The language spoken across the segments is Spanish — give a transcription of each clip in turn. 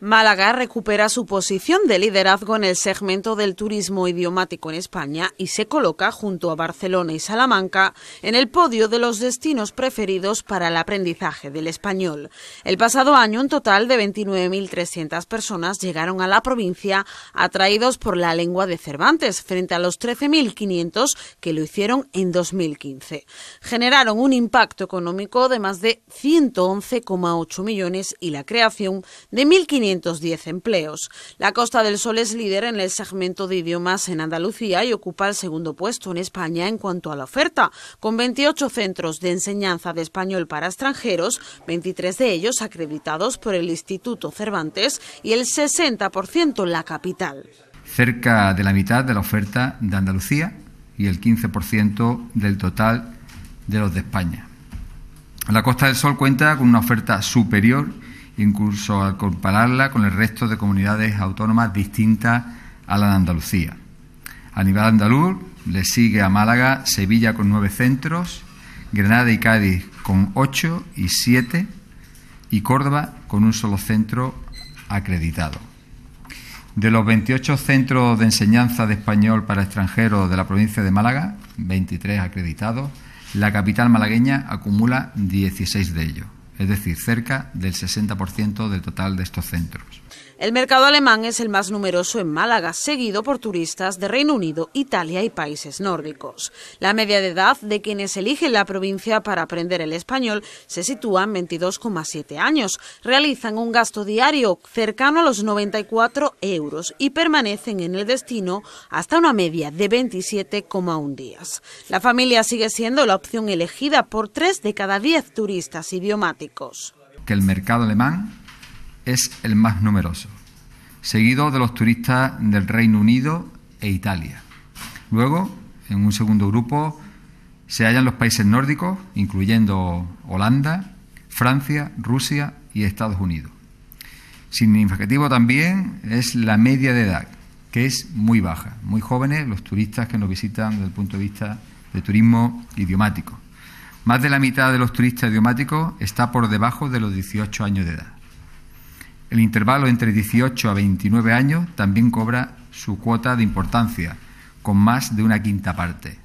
Málaga recupera su posición de liderazgo en el segmento del turismo idiomático en España y se coloca junto a Barcelona y Salamanca en el podio de los destinos preferidos para el aprendizaje del español. El pasado año un total de 29.300 personas llegaron a la provincia atraídos por la lengua de Cervantes frente a los 13.500 que lo hicieron en 2015. Generaron un impacto económico de más de 111,8 millones y la creación de 1.500 510 empleos. La Costa del Sol es líder en el segmento de idiomas en Andalucía y ocupa el segundo puesto en España en cuanto a la oferta, con 28 centros de enseñanza de español para extranjeros, 23 de ellos acreditados por el Instituto Cervantes y el 60% en la capital. Cerca de la mitad de la oferta de Andalucía y el 15% del total de los de España. La Costa del Sol cuenta con una oferta superior incluso al compararla con el resto de comunidades autónomas distintas a la de Andalucía. A nivel andaluz le sigue a Málaga Sevilla con nueve centros, Granada y Cádiz con ocho y siete y Córdoba con un solo centro acreditado. De los 28 centros de enseñanza de español para extranjeros de la provincia de Málaga, 23 acreditados, la capital malagueña acumula 16 de ellos es decir, cerca del 60% del total de estos centros. El mercado alemán es el más numeroso en Málaga, seguido por turistas de Reino Unido, Italia y países nórdicos. La media de edad de quienes eligen la provincia para aprender el español se sitúa en 22,7 años. Realizan un gasto diario cercano a los 94 euros y permanecen en el destino hasta una media de 27,1 días. La familia sigue siendo la opción elegida por tres de cada 10 turistas idiomáticos que el mercado alemán es el más numeroso, seguido de los turistas del Reino Unido e Italia. Luego, en un segundo grupo, se hallan los países nórdicos, incluyendo Holanda, Francia, Rusia y Estados Unidos. Significativo también es la media de edad, que es muy baja, muy jóvenes los turistas que nos visitan desde el punto de vista de turismo idiomático. Más de la mitad de los turistas idiomáticos está por debajo de los 18 años de edad. El intervalo entre 18 a 29 años también cobra su cuota de importancia, con más de una quinta parte.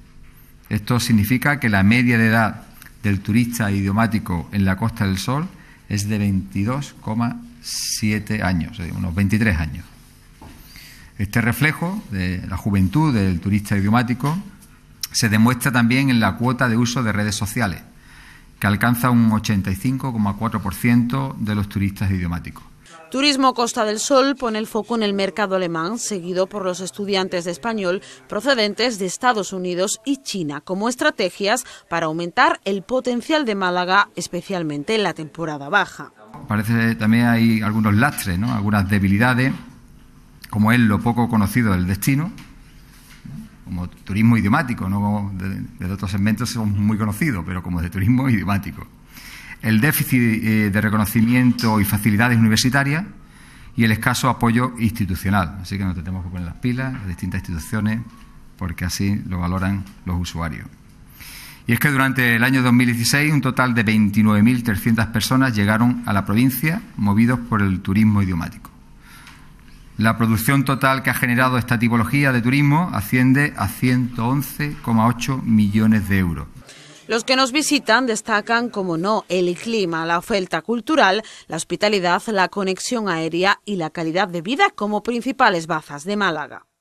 Esto significa que la media de edad del turista idiomático en la Costa del Sol es de 22,7 años, unos 23 años. Este reflejo de la juventud del turista idiomático se demuestra también en la cuota de uso de redes sociales, que alcanza un 85,4% de los turistas idiomáticos. Turismo Costa del Sol pone el foco en el mercado alemán, seguido por los estudiantes de español procedentes de Estados Unidos y China, como estrategias para aumentar el potencial de Málaga, especialmente en la temporada baja. Parece también hay algunos lastres, algunas debilidades, como es lo poco conocido del destino, como turismo idiomático, no de, otros segmentos somos muy conocidos, pero como de turismo idiomático. El déficit eh, de reconocimiento y facilidades universitarias y el escaso apoyo institucional. Así que nos tenemos que poner las pilas, las distintas instituciones, porque así lo valoran los usuarios. Y es que durante el año 2016 un total de 29.300 personas llegaron a la provincia movidos por el turismo idiomático. La producción total que ha generado esta tipología de turismo asciende a 111,8 millones de euros. Los que nos visitan destacan, como no, el clima, la oferta cultural, la hospitalidad, la conexión aérea y la calidad de vida como principales bazas de Málaga.